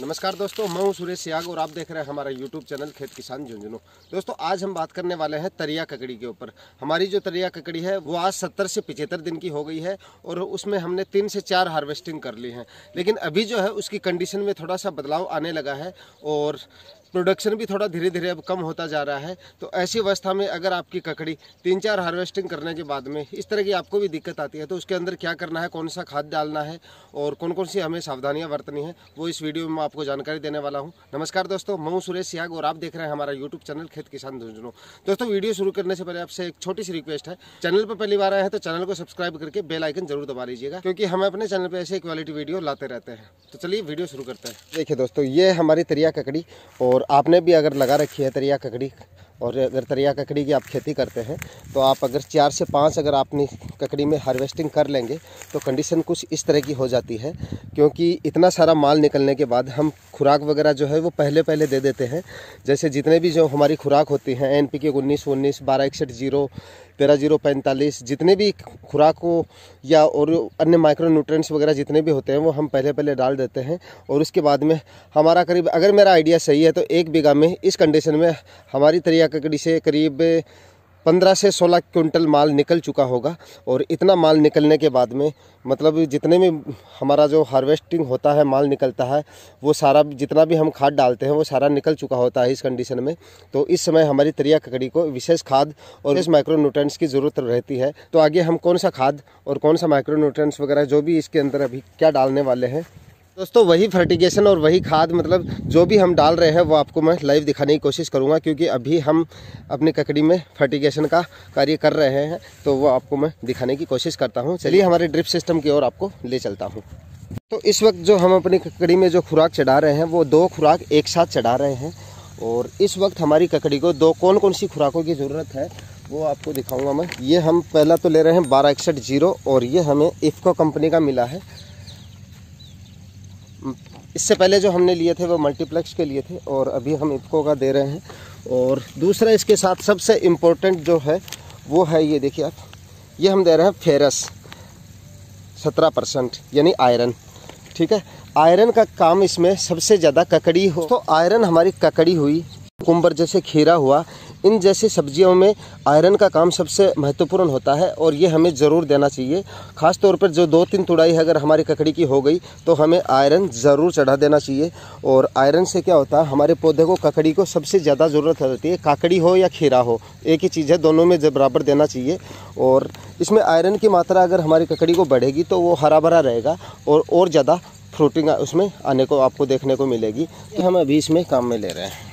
नमस्कार दोस्तों मैं हूं सुरेश सियाग और आप देख रहे हैं हमारा यूट्यूब चैनल खेत किसान झुंझुनू दोस्तों आज हम बात करने वाले हैं तरिया ककड़ी के ऊपर हमारी जो तरिया ककड़ी है वो आज 70 से पिछहत्तर दिन की हो गई है और उसमें हमने तीन से चार हार्वेस्टिंग कर ली है लेकिन अभी जो है उसकी कंडीशन में थोड़ा सा बदलाव आने लगा है और प्रोडक्शन भी थोड़ा धीरे धीरे अब कम होता जा रहा है तो ऐसी अवस्था में अगर आपकी ककड़ी तीन चार हार्वेस्टिंग करने के बाद में इस तरह की आपको भी दिक्कत आती है तो उसके अंदर क्या करना है कौन सा खाद डालना है और कौन कौन सी हमें सावधानियां बरतनी है वो इस वीडियो में मैं आपको जानकारी देने वाला हूँ नमस्कार दोस्तों मैं सुरेश सियाग और आप देख रहे हैं हमारा यूट्यूब चैनल खेत किसान झुंझुनू दोस्तों वीडियो शुरू करने से पहले आपसे एक छोटी सी रिक्वेस्ट है चैनल पर पहली बार आए हैं तो चैनल को सब्सक्राइब करके बेल आइकन जरूर दबा लीजिएगा क्योंकि हम अपने चैनल पर ऐसे क्वालिटी वीडियो लाते रहते हैं तो चलिए वीडियो शुरू करते हैं देखिए दोस्तों ये हमारी तरिया ककड़ी और और आपने भी अगर लगा रखी है तरिया ककड़ी और अगर तरिया ककड़ी की आप खेती करते हैं तो आप अगर चार से पाँच अगर आपनी ककड़ी में हार्वेस्टिंग कर लेंगे तो कंडीशन कुछ इस तरह की हो जाती है क्योंकि इतना सारा माल निकलने के बाद हम खुराक वगैरह जो है वो पहले पहले दे देते हैं जैसे जितने भी जो हमारी खुराक होती हैं एन पी के उन्नीस उन्नीस बारह इकसठ जीरो तेरह जीरो पैंतालीस जितने भी खुराक हो या और अन्य माइक्रो न्यूट्रेंट्स वगैरह जितने भी होते हैं वो हम पहले पहले डाल देते हैं और उसके बाद में हमारा करीब अगर मेरा आइडिया सही है तो एक बीघा में इस कंडीशन में हमारी तरिया ककड़ी से करीब पंद्रह से सोलह क्विंटल माल निकल चुका होगा और इतना माल निकलने के बाद में मतलब जितने भी हमारा जो हार्वेस्टिंग होता है माल निकलता है वो सारा जितना भी हम खाद डालते हैं वो सारा निकल चुका होता है इस कंडीशन में तो इस समय हमारी त्रिया ककड़ी को विशेष खाद और इस माइक्रोन्यूट्रेंट्स की ज़रूरत रहती है तो आगे हम कौन सा खाद और कौन सा माइक्रोन्यूट्रेंट्स वगैरह जो भी इसके अंदर अभी क्या डालने वाले हैं दोस्तों वही फर्टिगेशन और वही खाद मतलब जो भी हम डाल रहे हैं वो आपको मैं लाइव दिखाने की कोशिश करूँगा क्योंकि अभी हम अपनी ककड़ी में फर्टिगेशन का कार्य कर रहे हैं तो वो आपको मैं दिखाने की कोशिश करता हूँ चलिए हमारे ड्रिप सिस्टम की ओर आपको ले चलता हूँ तो इस वक्त जो हम अपनी ककड़ी में जो खुराक चढ़ा रहे हैं वो दो खुराक एक साथ चढ़ा रहे हैं और इस वक्त हमारी ककड़ी को दो कौन कौन सी खुराकों की ज़रूरत है वो आपको दिखाऊँगा मैं ये हम पहला तो ले रहे हैं बारह इकसठ जीरो और ये हमें इफ्को कंपनी का मिला है इससे पहले जो हमने लिए थे वो मल्टीप्लेक्स के लिए थे और अभी हम इफ्को का दे रहे हैं और दूसरा इसके साथ सबसे इम्पोर्टेंट जो है वो है ये देखिए आप ये हम दे रहे हैं फेरस सत्रह परसेंट यानी आयरन ठीक है आयरन का काम इसमें सबसे ज़्यादा ककड़ी हो तो आयरन हमारी ककड़ी हुई कुंबर जैसे खीरा हुआ इन जैसे सब्जियों में आयरन का काम सबसे महत्वपूर्ण होता है और ये हमें ज़रूर देना चाहिए खास तौर पर जो दो तीन तुड़ाई अगर हमारी ककड़ी की हो गई तो हमें आयरन ज़रूर चढ़ा देना चाहिए और आयरन से क्या होता है हमारे पौधे को ककड़ी को सबसे ज़्यादा ज़रूरत होती है काकड़ी हो या खीरा हो एक ही चीज़ है दोनों में जब बराबर देना चाहिए और इसमें आयरन की मात्रा अगर हमारी ककड़ी को बढ़ेगी तो वो हरा भरा रहेगा और और ज़्यादा फ्रूटिंग उसमें आने को आपको देखने को मिलेगी तो हम अभी इसमें काम में ले रहे हैं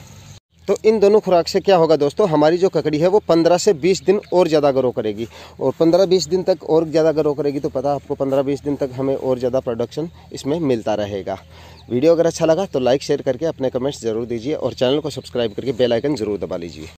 तो इन दोनों खुराक से क्या होगा दोस्तों हमारी जो ककड़ी है वो पंद्रह से बीस दिन और ज़्यादा ग्रो करेगी और पंद्रह बीस दिन तक और ज़्यादा ग्रो करेगी तो पता आपको पंद्रह बीस दिन तक हमें और ज़्यादा प्रोडक्शन इसमें मिलता रहेगा वीडियो अगर अच्छा लगा तो लाइक शेयर करके अपने कमेंट्स ज़रूर दीजिए और चैनल को सब्सक्राइब करके बेलाइकन ज़रूर दबा लीजिए